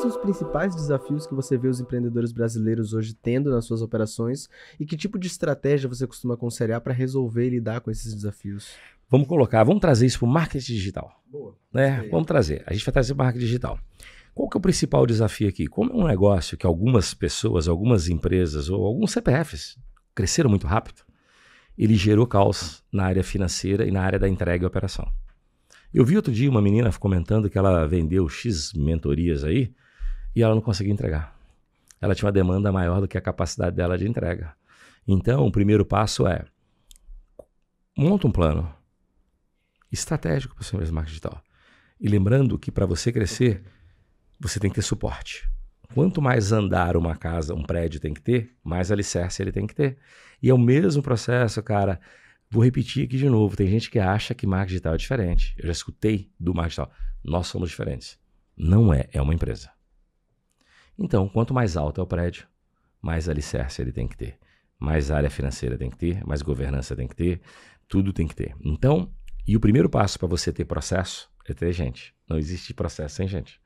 são os principais desafios que você vê os empreendedores brasileiros hoje tendo nas suas operações e que tipo de estratégia você costuma aconselhar para resolver e lidar com esses desafios? Vamos colocar, vamos trazer isso para o marketing digital. Boa. Né? Vamos trazer. A gente vai trazer para o marketing digital. Qual que é o principal desafio aqui? Como é um negócio que algumas pessoas, algumas empresas ou alguns CPFs cresceram muito rápido, ele gerou caos na área financeira e na área da entrega e operação. Eu vi outro dia uma menina comentando que ela vendeu X mentorias aí e ela não conseguia entregar. Ela tinha uma demanda maior do que a capacidade dela de entrega. Então, o primeiro passo é monta um plano estratégico para o seu marketing digital. E lembrando que para você crescer, você tem que ter suporte. Quanto mais andar uma casa, um prédio tem que ter, mais alicerce ele tem que ter. E é o mesmo processo, cara. Vou repetir aqui de novo. Tem gente que acha que marketing digital é diferente. Eu já escutei do marketing digital. Nós somos diferentes. Não é, é uma empresa. Então, quanto mais alto é o prédio, mais alicerce ele tem que ter, mais área financeira tem que ter, mais governança tem que ter, tudo tem que ter. Então, e o primeiro passo para você ter processo é ter gente. Não existe processo sem gente.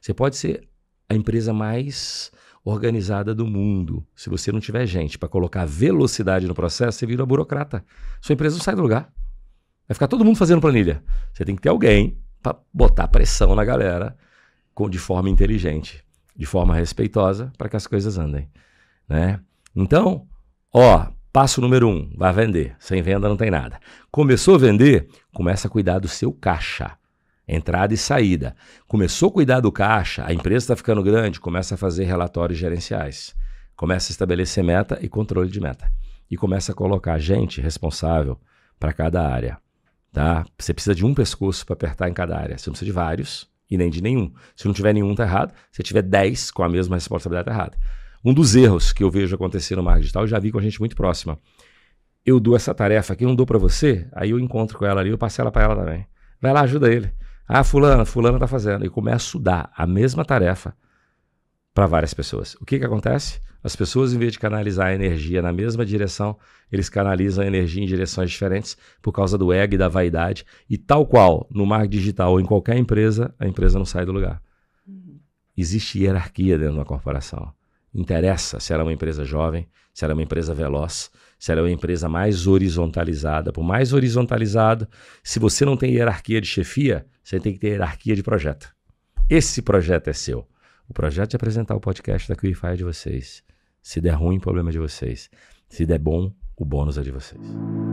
Você pode ser a empresa mais organizada do mundo. Se você não tiver gente para colocar velocidade no processo, você vira burocrata. Sua empresa não sai do lugar. Vai ficar todo mundo fazendo planilha. Você tem que ter alguém para botar pressão na galera de forma inteligente de forma respeitosa para que as coisas andem, né? Então, ó, passo número um, vai vender. Sem venda não tem nada. Começou a vender, começa a cuidar do seu caixa, entrada e saída. Começou a cuidar do caixa, a empresa está ficando grande, começa a fazer relatórios gerenciais, começa a estabelecer meta e controle de meta e começa a colocar gente responsável para cada área. Tá? Você precisa de um pescoço para apertar em cada área. Você não precisa de vários, e nem de nenhum. Se não tiver nenhum, tá errado. Se tiver 10 com a mesma responsabilidade, tá errado. Um dos erros que eu vejo acontecer no marketing digital, eu já vi com a gente muito próxima. Eu dou essa tarefa aqui, não dou para você, aí eu encontro com ela ali, eu passo ela para ela também. Vai lá, ajuda ele. Ah, fulana, fulana tá fazendo. E começo a dar a mesma tarefa para várias pessoas. O que, que acontece? As pessoas, em vez de canalizar a energia na mesma direção, eles canalizam a energia em direções diferentes por causa do ego e da vaidade. E tal qual no mar digital ou em qualquer empresa, a empresa não sai do lugar. Uhum. Existe hierarquia dentro de uma corporação. Interessa se ela é uma empresa jovem, se ela é uma empresa veloz, se ela é uma empresa mais horizontalizada. Por mais horizontalizado, se você não tem hierarquia de chefia, você tem que ter hierarquia de projeto. Esse projeto é seu. O projeto de apresentar o podcast da Qify é de vocês. Se der ruim, o problema é de vocês. Se der bom, o bônus é de vocês.